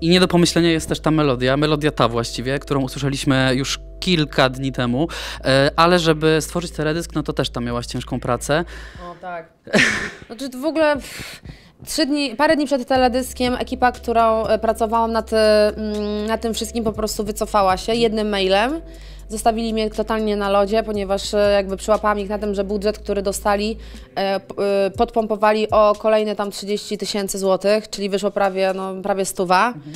I nie do pomyślenia jest też ta melodia, melodia ta właściwie, którą usłyszeliśmy już kilka dni temu, e, ale żeby stworzyć teledysk, no to też tam miałaś ciężką pracę. O tak. Znaczy w ogóle trzy dni, parę dni przed teledyskiem ekipa, którą e, pracowałam nad, e, mm, nad tym wszystkim po prostu wycofała się jednym mailem. Zostawili mnie totalnie na lodzie, ponieważ e, jakby przyłapałam ich na tym, że budżet, który dostali, e, e, podpompowali o kolejne tam 30 tysięcy złotych, czyli wyszło prawie, no, prawie stuwa. Mhm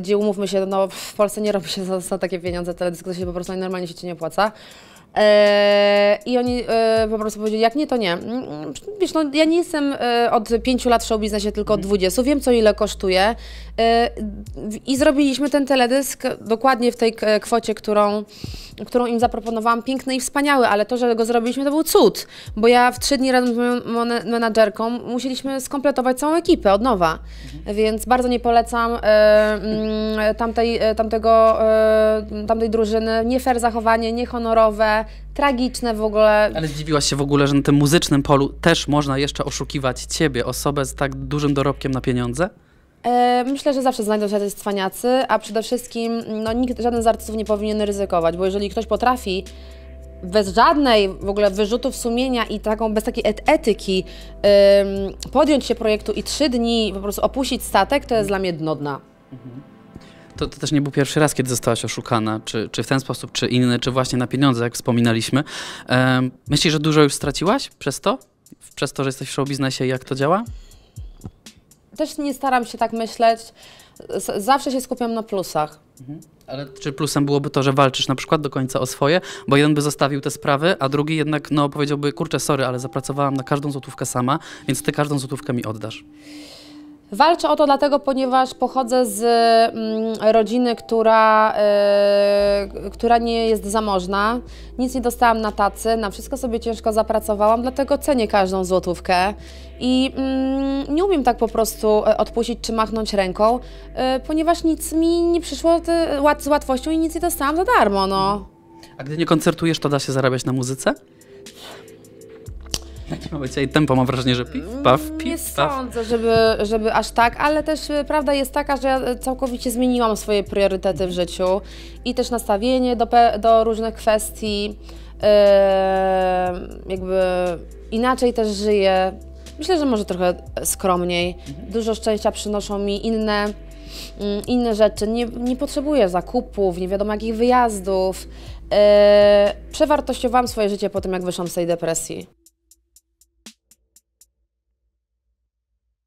gdzie umówmy się, no w Polsce nie robi się za, za takie pieniądze, teledysk to się po prostu normalnie się ci nie opłaca. Eee, I oni po prostu powiedzieli, jak nie, to nie. Mm, mm, wiesz, no ja nie jestem e, od pięciu lat w show biznesie, tylko od 20. Wiem, co ile kosztuje. Y, I zrobiliśmy ten teledysk dokładnie w tej kwocie, którą, którą im zaproponowałam. Piękny i wspaniały, ale to, że go zrobiliśmy, to był cud, bo ja w trzy dni razem z moją menadżerką musieliśmy skompletować całą ekipę od nowa, mhm. więc bardzo nie polecam y, mm, tamtej, y, tamtego, tamtej drużyny. Nie fair zachowanie, niehonorowe, tragiczne w ogóle. Ale zdziwiłaś się w ogóle, że na tym muzycznym polu też można jeszcze oszukiwać ciebie, osobę z tak dużym dorobkiem na pieniądze? E, myślę, że zawsze znajdą się jacyś cwaniacy, a przede wszystkim no, nikt, żaden z artystów nie powinien ryzykować, bo jeżeli ktoś potrafi bez żadnej w ogóle wyrzutów sumienia i taką, bez takiej etyki ym, podjąć się projektu i trzy dni po prostu opuścić statek, to jest dla mnie dno dna. Mhm. To, to, też nie był pierwszy raz, kiedy zostałaś oszukana, czy, czy w ten sposób, czy inny, czy właśnie na pieniądze, jak wspominaliśmy. Ym, myślisz, że dużo już straciłaś przez to? Przez to, że jesteś w showbiznesie i jak to działa? też nie staram się tak myśleć. Z zawsze się skupiam na plusach. Mhm. Ale czy plusem byłoby to, że walczysz na przykład do końca o swoje, bo jeden by zostawił te sprawy, a drugi jednak no, powiedziałby, kurczę, sorry, ale zapracowałam na każdą złotówkę sama, więc ty każdą złotówkę mi oddasz. Walczę o to dlatego, ponieważ pochodzę z mm, rodziny, która, yy, która nie jest zamożna. Nic nie dostałam na tacy, na wszystko sobie ciężko zapracowałam, dlatego cenię każdą złotówkę. I yy, nie umiem tak po prostu e, odpuścić czy machnąć ręką, yy, ponieważ nic mi nie przyszło z łatwością i nic nie dostałam za darmo. No. A gdy nie koncertujesz, to da się zarabiać na muzyce? Jakie ma i tempo? Mam wrażenie, że pif, paf, mm, pif, Nie paf. sądzę, żeby, żeby aż tak, ale też y, prawda jest taka, że ja y, całkowicie zmieniłam swoje priorytety w życiu i też nastawienie do, do różnych kwestii. Yy, jakby inaczej też żyję. Myślę, że może trochę e, skromniej. Mhm. Dużo szczęścia przynoszą mi inne, mm, inne rzeczy. Nie, nie potrzebuję zakupów, nie wiadomo jakich wyjazdów. Yy, przewartościowałam swoje życie po tym, jak wyszłam z tej depresji.